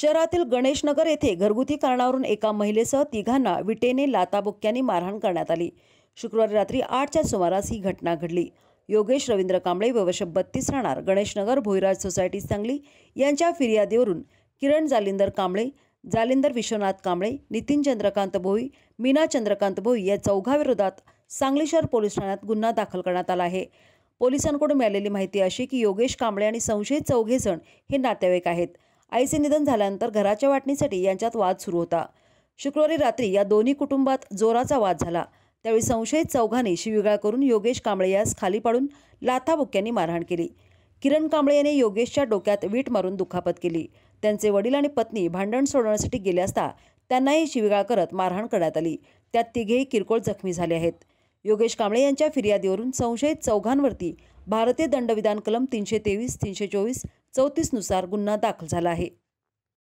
शहरातील गणेशनगर येथे घरगुती कारणावरून एका महिलेसह तिघांना विटेने लाताबुक्क्यांनी मारहाण करण्यात आली शुक्रवारी रात्री आठच्या सुमारास ही घटना घडली योगेश रवींद्र कांबळे वर्ष बत्तीस राहणार गणेशनगर भोईराज सोसायटी सांगली यांच्या फिर्यादीवरून किरण जालिंदर कांबळे जालिंदर विश्वनाथ कांबळे नितीन चंद्रकांत भोई मीना चंद्रकांत भोई या चौघाविरोधात सांगली शहर पोलीस ठाण्यात गुन्हा दाखल करण्यात आला आहे पोलिसांकडून मिळालेली माहिती अशी की योगेश कांबळे आणि संशयित चौघेजण हे नातेवाईक आहेत आईचे निधन झाल्यानंतर घराच्या वाटणीसाठी यांच्यात वाद सुरू होता शुक्रवारी रात्री या दोन्ही कुटुंबात जोराचा वाद झाला त्यावेळी संशयित चौघांनी शिवीगाळ करून योगेश कांबळे यास खाली पाडून लाथाबुक्क्यांनी मारहाण केली किरण कांबळे याने योगेशच्या डोक्यात वीट मारून दुखापत केली त्यांचे वडील आणि पत्नी भांडण सोडवण्यासाठी गेले असता त्यांनाही शिवीगाळ करत मारहाण करण्यात आली त्यात तिघेही किरकोळ जखमी झाले आहेत योगेश कांबळे यांच्या फिर्यादीवरून संशयित चौघांवरती भारतीय दंडविधान कलम तीनशे तेवीस तीनशे चोवीस चौतीसनुसार गुन्हा दाखल झाला आहे